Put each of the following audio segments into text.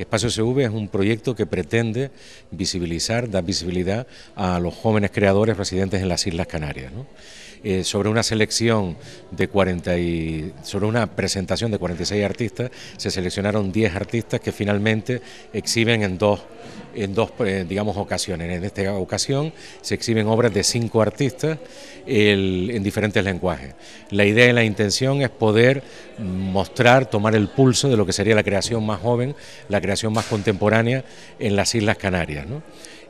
Espacio CV es un proyecto que pretende visibilizar, dar visibilidad a los jóvenes creadores residentes en las Islas Canarias. Eh, sobre una selección de 40 y, sobre una presentación de 46 artistas, se seleccionaron 10 artistas que finalmente exhiben en dos en dos, eh, digamos, ocasiones. En esta ocasión se exhiben obras de cinco artistas en diferentes lenguajes. La idea y la intención es poder mostrar, tomar el pulso de lo que sería la creación más joven, la creación más contemporánea en las Islas Canarias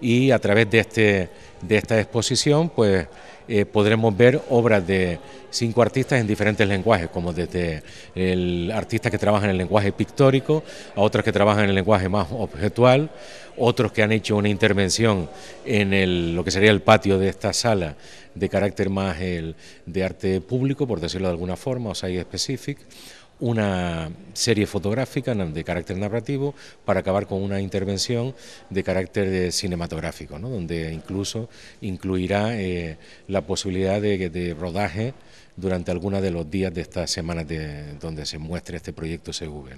y a través de, este, de esta exposición pues eh, podremos ver obras de cinco artistas en diferentes lenguajes, como desde el artista que trabaja en el lenguaje pictórico, a otros que trabajan en el lenguaje más objetual, otros que han hecho una intervención en el, lo que sería el patio de esta sala de carácter más el, de arte público, por decirlo de alguna forma, o sea, específico una serie fotográfica de carácter narrativo para acabar con una intervención de carácter eh, cinematográfico, donde incluso incluirá eh, la posibilidad de, rodaje durante alguna de los días de estas semanas donde se muestre este proyecto CV.